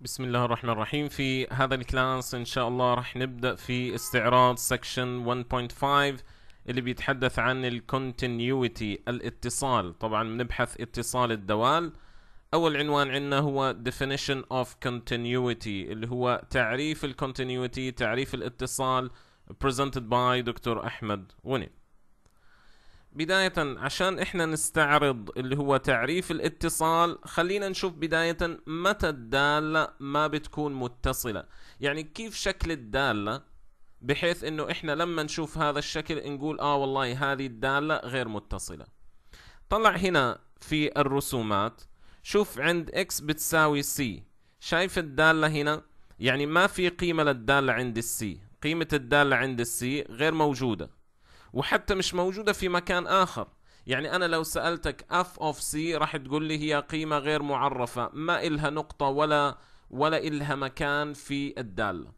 بسم الله الرحمن الرحيم في هذا الكلاس ان شاء الله راح نبدا في استعراض سكشن 1.5 اللي بيتحدث عن الكونتينيوتي الاتصال طبعا بنبحث اتصال الدوال اول عنوان عندنا هو definition of continuity اللي هو تعريف الكونتينيوتي تعريف الاتصال presented by دكتور احمد غني بداية عشان احنا نستعرض اللي هو تعريف الاتصال خلينا نشوف بداية متى الدالة ما بتكون متصلة يعني كيف شكل الدالة بحيث انه احنا لما نشوف هذا الشكل نقول اه والله هذه الدالة غير متصلة طلع هنا في الرسومات شوف عند x بتساوي c شايف الدالة هنا يعني ما في قيمة للدالة عند السي قيمة الدالة عند السي غير موجودة وحتى مش موجودة في مكان آخر يعني أنا لو سألتك اف اوف سي راح تقول لي هي قيمة غير معرفة ما إلها نقطة ولا ولا إلها مكان في الدالة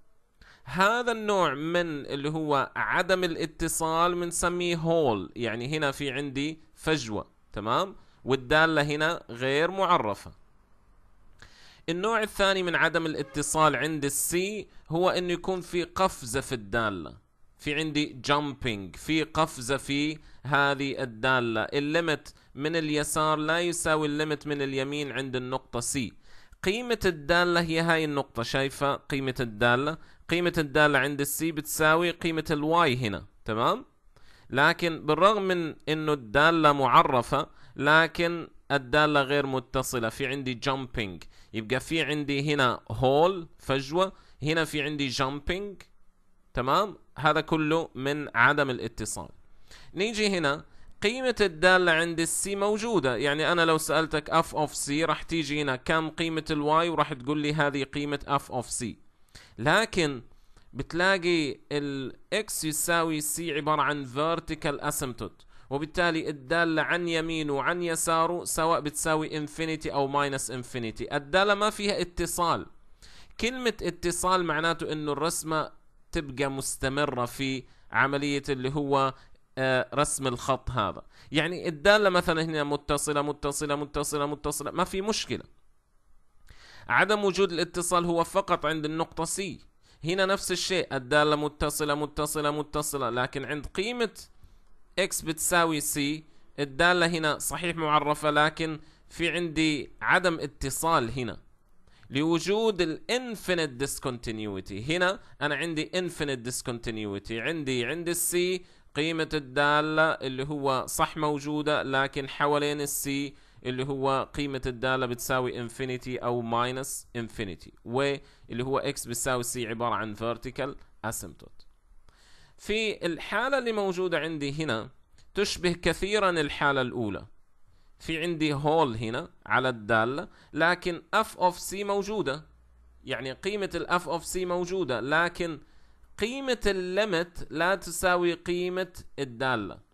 هذا النوع من اللي هو عدم الاتصال بنسميه هول يعني هنا في عندي فجوة تمام والدالة هنا غير معرفة النوع الثاني من عدم الاتصال عند السي هو انه يكون في قفزة في الدالة في عندي جامبينج في قفزة في هذه الدالة الليمت من اليسار لا يساوي الليمت من اليمين عند النقطة سي قيمة الدالة هي هاي النقطة شايفة قيمة الدالة قيمة الدالة عند السي بتساوي قيمة الواي هنا تمام لكن بالرغم من انه الدالة معرفة لكن الدالة غير متصلة في عندي جامبينج يبقى في عندي هنا هول فجوة هنا في عندي جامبينج تمام هذا كله من عدم الاتصال نيجي هنا قيمة الدالة عند السي موجودة يعني أنا لو سألتك اف اوف سي راح تيجي هنا كم قيمة الواي وراح تقول لي هذه قيمة اف اوف سي لكن بتلاقي الاكس يساوي سي عبارة عن فيرتيكال asymptote وبالتالي الدالة عن يمينه وعن يساره سواء بتساوي انفينيتي او ماينس انفينيتي الدالة ما فيها اتصال كلمة اتصال معناته انه الرسمة تبقى مستمره في عمليه اللي هو آه، رسم الخط هذا يعني الدالة مثلا هنا متصلة متصلة متصلة متصلة ما في مشكلة عدم وجود الاتصال هو فقط عند النقطة سي هنا نفس الشيء الدالة متصلة متصلة متصلة لكن عند قيمة x بتساوي c الدالة هنا صحيح معرفة لكن في عندي عدم اتصال هنا لوجود الانفينيت ديسكونتينيوتي هنا انا عندي انفينيت ديسكونتينيوتي عندي عند السي قيمة الدالة اللي هو صح موجودة لكن حوالين السي اللي هو قيمة الدالة بتساوي انفينيتي او ماينس انفينيتي واللي هو اكس بتساوي سي عبارة عن فيرتيكال اسيمتوت في الحالة اللي موجودة عندي هنا تشبه كثيرا الحالة الأولى في عندي هول هنا على الدالة لكن اف اوف سي موجودة يعني قيمة الاف اوف سي موجودة لكن قيمة الليمت لا تساوي قيمة الدالة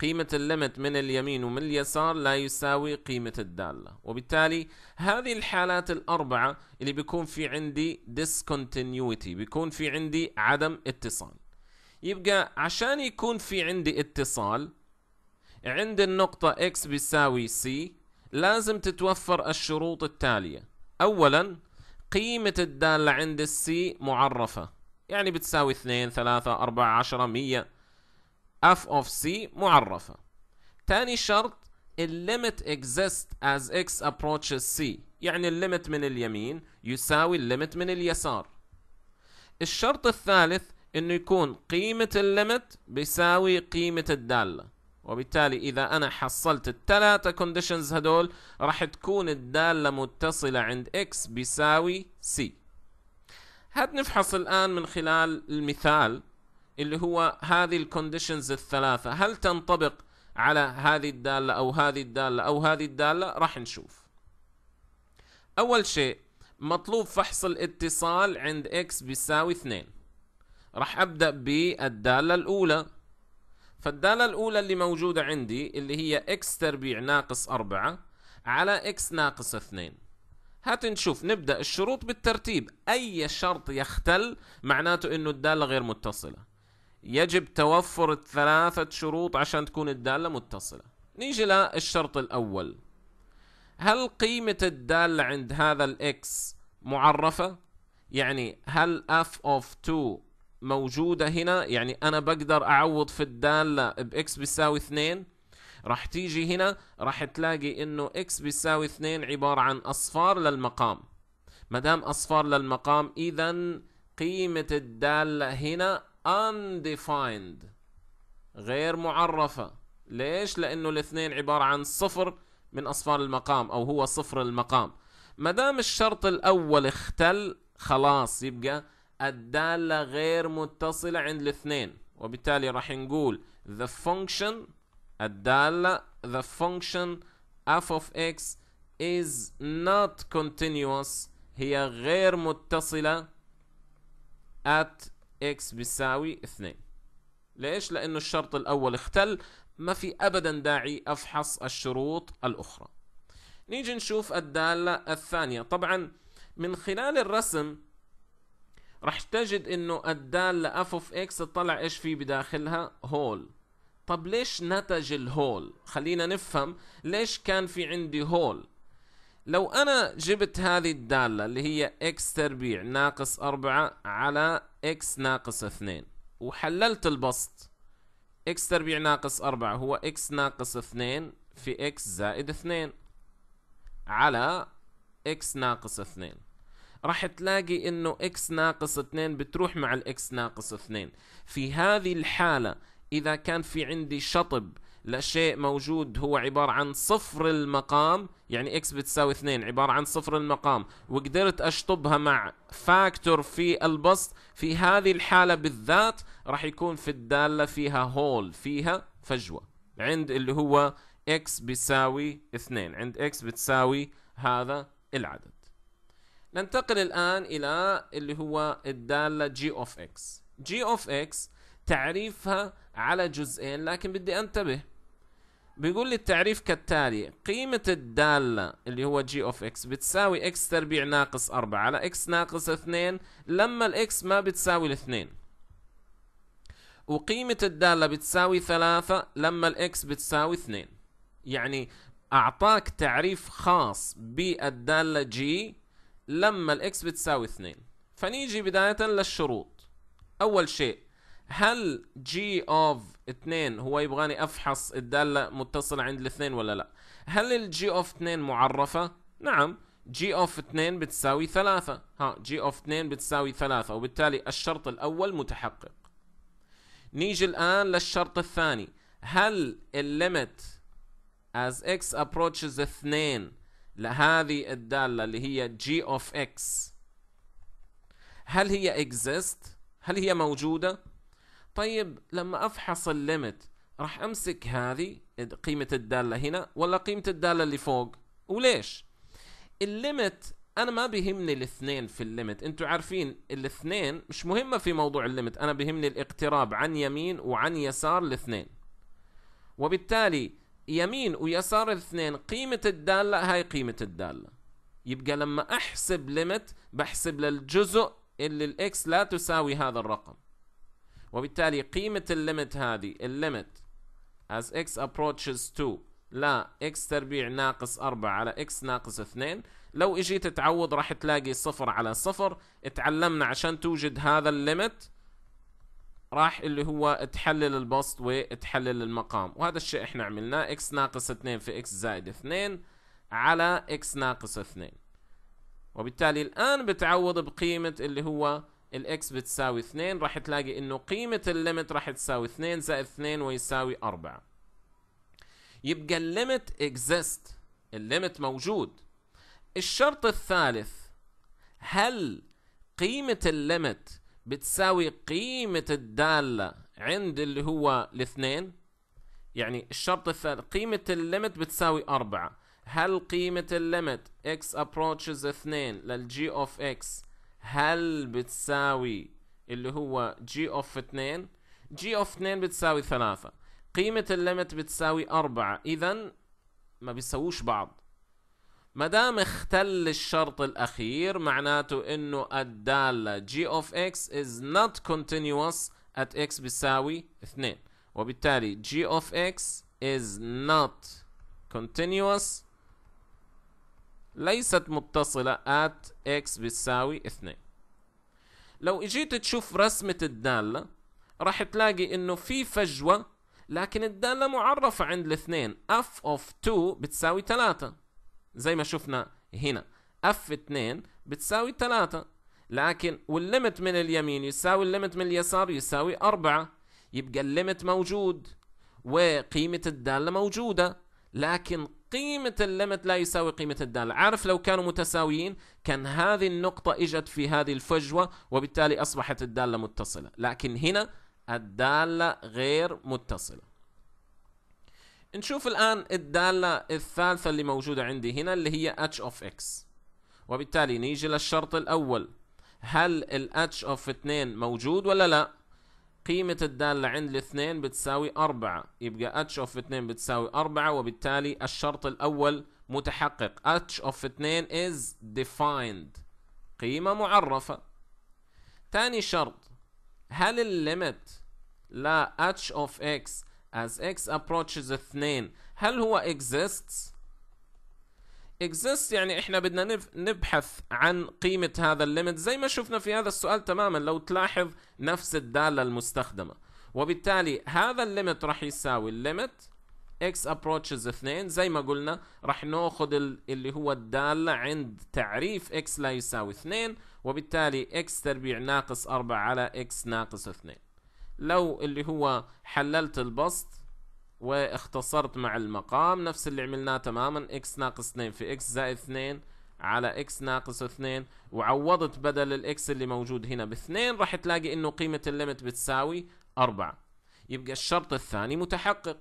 قيمة الليمت من اليمين ومن اليسار لا يساوي قيمة الدالة وبالتالي هذه الحالات الأربعة اللي بيكون في عندي discontinuity بيكون في عندي عدم اتصال يبقى عشان يكون في عندي اتصال عند النقطة x بيساوي c لازم تتوفر الشروط التالية أولا قيمة الدالة عند السي معرفة يعني بتساوي 2 3 4 10 100 f of c معرفة تاني شرط الليمت اكزيست از اكس approaches سي يعني الليمت من اليمين يساوي الليمت من اليسار الشرط الثالث انه يكون قيمة الليمت بيساوي قيمة الدالة وبالتالي اذا انا حصلت الثلاثه كونديشنز هدول راح تكون الداله متصله عند اكس بيساوي سي هات نفحص الان من خلال المثال اللي هو هذه الكونديشنز الثلاثه هل تنطبق على هذه الداله او هذه الداله او هذه الداله راح نشوف اول شيء مطلوب فحص الاتصال عند اكس بيساوي 2 راح ابدا بالداله الاولى فالدالة الأولى اللي موجودة عندي اللي هي إكس تربيع ناقص 4 على إكس ناقص 2 هات نشوف نبدأ الشروط بالترتيب أي شرط يختل معناته أنه الدالة غير متصلة يجب توفر الثلاثة شروط عشان تكون الدالة متصلة نيجي للشرط الأول هل قيمة الدالة عند هذا الإكس معرفة؟ يعني هل f of 2 موجودة هنا يعني أنا بقدر أعوض في الدالة بإكس بيساوي 2 راح تيجي هنا راح تلاقي إنه إكس بيساوي 2 عبارة عن أصفار للمقام مدام أصفار للمقام إذا قيمة الدالة هنا undefined غير معرفة ليش؟ لأنه الاثنين عبارة عن صفر من أصفار المقام أو هو صفر المقام مدام الشرط الأول اختل خلاص يبقى الدالة غير متصلة عند الاثنين وبالتالي راح نقول the function الدالة the function f of x is not continuous هي غير متصلة at x بيساوي اثنين ليش؟ لأنه الشرط الأول اختل ما في أبدا داعي أفحص الشروط الأخرى نيجي نشوف الدالة الثانية طبعا من خلال الرسم رح تجد انه الدال اف اوف اكس تطلع ايش في بداخلها هول طب ليش نتج الهول خلينا نفهم ليش كان في عندي هول لو انا جبت هذه الدالة اللي هي اكس تربيع ناقص اربعة على اكس ناقص اثنين وحللت البسط اكس تربيع ناقص اربعة هو اكس ناقص اثنين في اكس زائد اثنين على اكس ناقص اثنين راح تلاقي انه اكس ناقص 2 بتروح مع الاكس ناقص 2 في هذه الحالة اذا كان في عندي شطب لشيء موجود هو عبارة عن صفر المقام يعني اكس بتساوي 2 عبارة عن صفر المقام وقدرت اشطبها مع فاكتور في البسط في هذه الحالة بالذات راح يكون في الدالة فيها هول فيها فجوة عند اللي هو اكس بيساوي 2 عند اكس بتساوي هذا العدد ننتقل الآن إلى اللي هو الدالة g of x g of x تعريفها على جزئين لكن بدي انتبه بيقول لي التعريف كالتالي قيمة الدالة اللي هو g of x بتساوي x تربيع ناقص 4 على x ناقص 2 لما ال x ما بتساوي ال 2 وقيمة الدالة بتساوي 3 لما ال x بتساوي 2 يعني اعطاك تعريف خاص بالدالة g لما الاكس بتساوي 2 فنيجي بداية للشروط اول شيء هل جي اوف 2 هو يبغاني افحص الدالة متصلة عند الاثنين ولا لا هل الجي اوف 2 معرفة نعم جي اوف 2 بتساوي 3 ها جي اوف 2 بتساوي 3 وبالتالي الشرط الاول متحقق نيجي الان للشرط الثاني هل الليمت as x approaches 2 لهذه الدالة اللي هي جي اوف اكس هل هي exist؟ هل هي موجودة؟ طيب لما افحص الليمت راح امسك هذه قيمة الدالة هنا ولا قيمة الدالة اللي فوق؟ وليش؟ الليمت انا ما بيهمني الاثنين في الليمت انتوا عارفين الاثنين مش مهمة في موضوع الليمت انا بيهمني الاقتراب عن يمين وعن يسار الاثنين وبالتالي يمين ويسار الاثنين قيمة الدالة هاي قيمة الدالة يبقى لما أحسب ليمت بحسب للجزء اللي الإكس لا تساوي هذا الرقم وبالتالي قيمة الليمت هذه الليمت as x approaches 2 لا x تربيع ناقص 4 على x ناقص 2 لو اجيت تعوض راح تلاقي صفر على صفر اتعلمنا عشان توجد هذا الليمت راح اللي هو تحلل البسط وتحلل المقام وهذا الشيء احنا عملناه x ناقص 2 في x زائد 2 على x ناقص 2 وبالتالي الآن بتعوض بقيمة اللي هو الاكس بتساوي 2 راح تلاقي انه قيمة الليمت راح تساوي 2 زائد 2 ويساوي 4 يبقى الليمت اكزيست الليمت موجود الشرط الثالث هل قيمة الليمت بتساوي قيمة الدالة عند اللي هو الاثنين يعني الشرط الثالث قيمة الليمت بتساوي أربعة هل قيمة الليمت x approaches 2 للg of x هل بتساوي اللي هو g of 2 g of 2 بتساوي 3 قيمة الليمت بتساوي 4 إذا ما بيساووش بعض ما دام اختل الشرط الاخير معناته انه الداله جي اوف اكس از نوت كونتينوس at x بيساوي 2 وبالتالي g of x is not continuous ليست متصلة at x بيساوي 2 لو اجيت تشوف رسمة الدالة راح تلاقي انه في فجوة لكن الدالة معرفة عند الاثنين f of 2 بتساوي 3 زي ما شفنا هنا اف 2 بتساوي 3 لكن والليمت من اليمين يساوي الليمت من اليسار يساوي 4 يبقى الليمت موجود وقيمة الدالة موجودة لكن قيمة الليمت لا يساوي قيمة الدالة عارف لو كانوا متساويين كان هذه النقطة اجت في هذه الفجوة وبالتالي أصبحت الدالة متصلة لكن هنا الدالة غير متصلة نشوف الآن الدالة الثالثة اللي موجودة عندي هنا اللي هي h of x وبالتالي نيجي للشرط الأول هل ال h of 2 موجود ولا لا قيمة الدالة عند الاثنين بتساوي 4 يبقى h of 2 بتساوي 4 وبالتالي الشرط الأول متحقق h of 2 is defined قيمة معرفة ثاني شرط هل الليمت لا h of x as x approaches 2 هل هو exists exists يعني احنا بدنا نبحث عن قيمة هذا الليمت زي ما شفنا في هذا السؤال تماما لو تلاحظ نفس الدالة المستخدمة وبالتالي هذا الليمت راح يساوي الليمت x approaches 2 زي ما قلنا راح ناخذ اللي هو الدالة عند تعريف x لا يساوي 2 وبالتالي x تربيع ناقص 4 على x ناقص 2 لو اللي هو حللت البسط واختصرت مع المقام نفس اللي عملناه تماما x ناقص 2 في x زائد 2 على x ناقص 2 وعوضت بدل الاكس اللي موجود هنا 2 راح تلاقي انه قيمة الليمت بتساوي 4 يبقى الشرط الثاني متحقق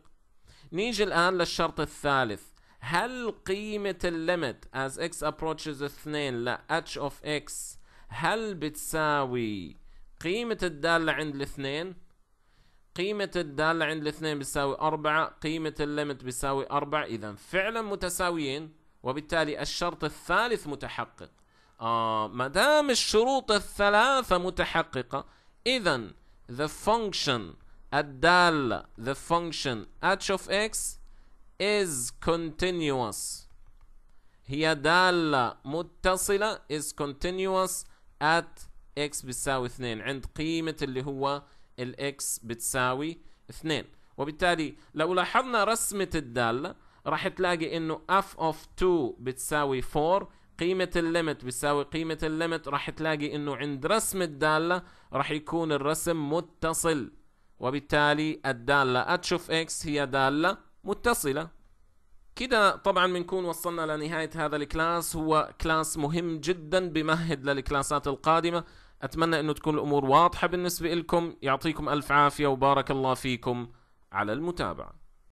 نيجي الآن للشرط الثالث هل قيمة الليمت as x approaches 2 ل h of x هل بتساوي قيمة الدالة عند الاثنين قيمة الدالة عند الاثنين بتساوي أربعة قيمة الليمت بتساوي أربعة إذا فعلا متساويين وبالتالي الشرط الثالث متحقق آه ما دام الشروط الثلاثة متحققة إذا the function الدالة the function h of x is continuous هي دالة متصلة is continuous at اكس بتساوي 2 عند قيمة اللي هو الاكس بتساوي 2 وبالتالي لو لاحظنا رسمة الدالة راح تلاقي انه f of 2 بتساوي 4 قيمة الليمت بتساوي قيمة الليمت راح تلاقي انه عند رسم الدالة راح يكون الرسم متصل وبالتالي الدالة اتش اوف اكس هي دالة متصلة كده طبعا بنكون وصلنا لنهاية هذا الكلاس هو كلاس مهم جدا بمهد للكلاسات القادمة أتمنى أن تكون الأمور واضحة بالنسبة لكم يعطيكم ألف عافية وبارك الله فيكم على المتابعة